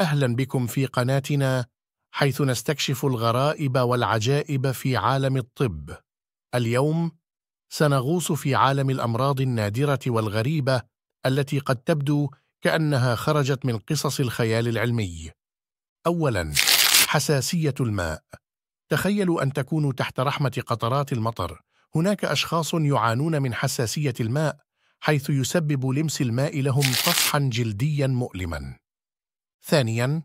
أهلا بكم في قناتنا حيث نستكشف الغرائب والعجائب في عالم الطب اليوم سنغوص في عالم الأمراض النادرة والغريبة التي قد تبدو كأنها خرجت من قصص الخيال العلمي أولا حساسية الماء تخيلوا أن تكونوا تحت رحمة قطرات المطر هناك أشخاص يعانون من حساسية الماء حيث يسبب لمس الماء لهم طفحا جلديا مؤلما ثانيا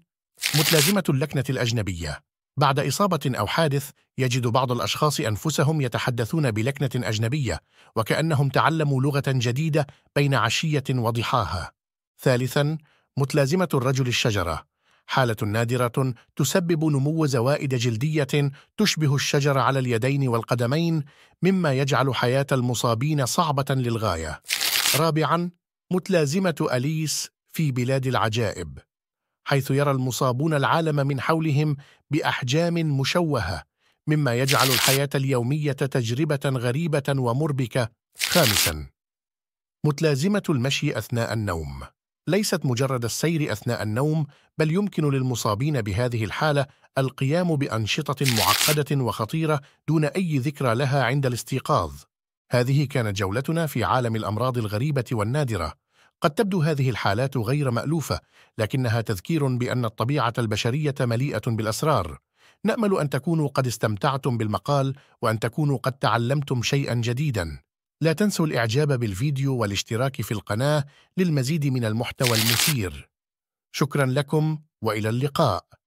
متلازمة اللكنة الأجنبية بعد إصابة أو حادث يجد بعض الأشخاص أنفسهم يتحدثون بلكنة أجنبية وكأنهم تعلموا لغة جديدة بين عشية وضحاها ثالثا متلازمة الرجل الشجرة حالة نادرة تسبب نمو زوائد جلدية تشبه الشجر على اليدين والقدمين مما يجعل حياة المصابين صعبة للغاية رابعا متلازمة أليس في بلاد العجائب حيث يرى المصابون العالم من حولهم بأحجام مشوهة مما يجعل الحياة اليومية تجربة غريبة ومربكة خامساً متلازمة المشي أثناء النوم ليست مجرد السير أثناء النوم بل يمكن للمصابين بهذه الحالة القيام بأنشطة معقدة وخطيرة دون أي ذكرى لها عند الاستيقاظ هذه كانت جولتنا في عالم الأمراض الغريبة والنادرة قد تبدو هذه الحالات غير مألوفة لكنها تذكير بأن الطبيعة البشرية مليئة بالأسرار نأمل أن تكونوا قد استمتعتم بالمقال وأن تكونوا قد تعلمتم شيئا جديدا لا تنسوا الإعجاب بالفيديو والاشتراك في القناة للمزيد من المحتوى المثير شكرا لكم وإلى اللقاء